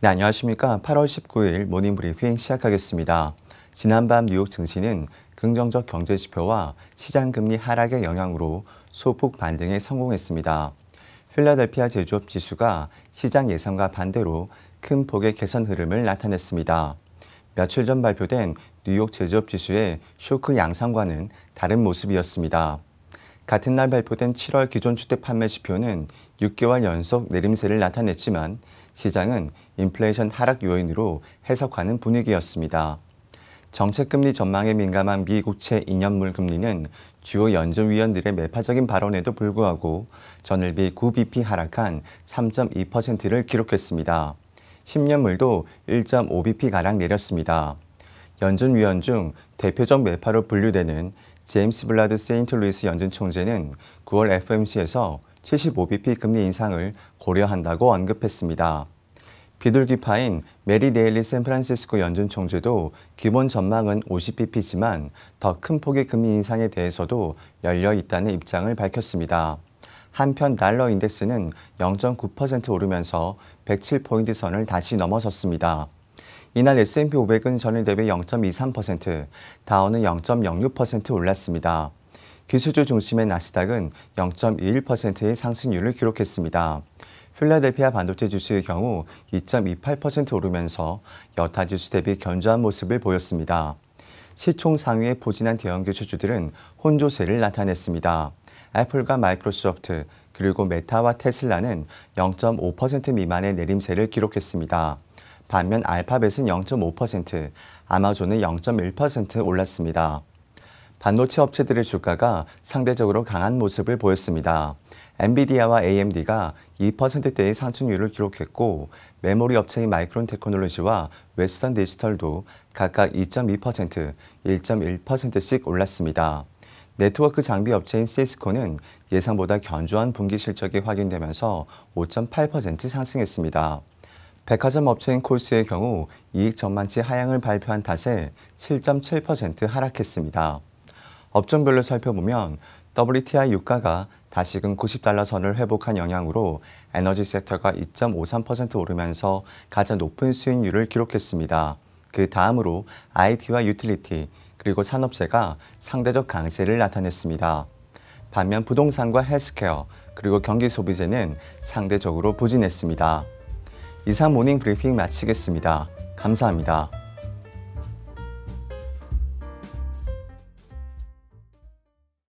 네, 안녕하십니까. 8월 19일 모닝 브리핑 시작하겠습니다. 지난밤 뉴욕 증시는 긍정적 경제 지표와 시장 금리 하락의 영향으로 소폭 반등에 성공했습니다. 필라델피아 제조업 지수가 시장 예상과 반대로 큰 폭의 개선 흐름을 나타냈습니다. 며칠 전 발표된 뉴욕 제조업 지수의 쇼크 양상과는 다른 모습이었습니다. 같은 날 발표된 7월 기존 주택 판매 지표는 6개월 연속 내림세를 나타냈지만 시장은 인플레이션 하락 요인으로 해석하는 분위기였습니다. 정책금리 전망에 민감한 미국채 2년물 금리는 주요 연준위원들의 매파적인 발언에도 불구하고 전일비 9BP 하락한 3.2%를 기록했습니다. 10년물도 1.5BP 가량 내렸습니다. 연준위원 중 대표적 매파로 분류되는 제임스 블라드 세인트 루이스 연준 총재는 9월 FMC에서 75bp 금리 인상을 고려한다고 언급했습니다. 비둘기파인 메리 데일리 샌프란시스코 연준 총재도 기본 전망은 50bp지만 더 큰 폭의 금리 인상에 대해서도 열려 있다는 입장을 밝혔습니다. 한편 달러 인덱스는 0.9% 오르면서 107포인트 선을 다시 넘어섰습니다. 이날 S&P 500은 전일 대비 0.23%, 다우는 0.06% 올랐습니다. 기술주 중심의 나스닥은 0.21%의 상승률을 기록했습니다. 필라델피아 반도체 주수의 경우 2.28% 오르면서 여타 주수 대비 견조한 모습을 보였습니다. 시총 상위에 포진한 대형 기술주들은 혼조세를 나타냈습니다. 애플과 마이크로소프트, 그리고 메타와 테슬라는 0.5% 미만의 내림세를 기록했습니다. 반면 알파벳은 0.5%, 아마존은 0.1% 올랐습니다. 반도체 업체들의 주가가 상대적으로 강한 모습을 보였습니다. 엔비디아와 AMD가 2%대의 상승률을 기록했고 메모리 업체인 마이크론 테크놀로지와 웨스턴 디지털도 각각 2.2%, 1.1%씩 올랐습니다. 네트워크 장비 업체인 시스코는 예상보다 견조한 분기 실적이 확인되면서 5.8% 상승했습니다. 백화점 업체인 콜스의 경우 이익 전망치 하향을 발표한 탓에 7.7% 하락했습니다. 업종별로 살펴보면 WTI 유가가 다시금 90달러 선을 회복한 영향으로 에너지 섹터가 2.53% 오르면서 가장 높은 수익률을 기록했습니다. 그 다음으로 IT와 유틸리티 그리고 산업재가 상대적 강세를 나타냈습니다. 반면 부동산과 헬스케어 그리고 경기 소비재는 상대적으로 부진했습니다. 이상 모닝 브리핑 마치겠습니다. 감사합니다.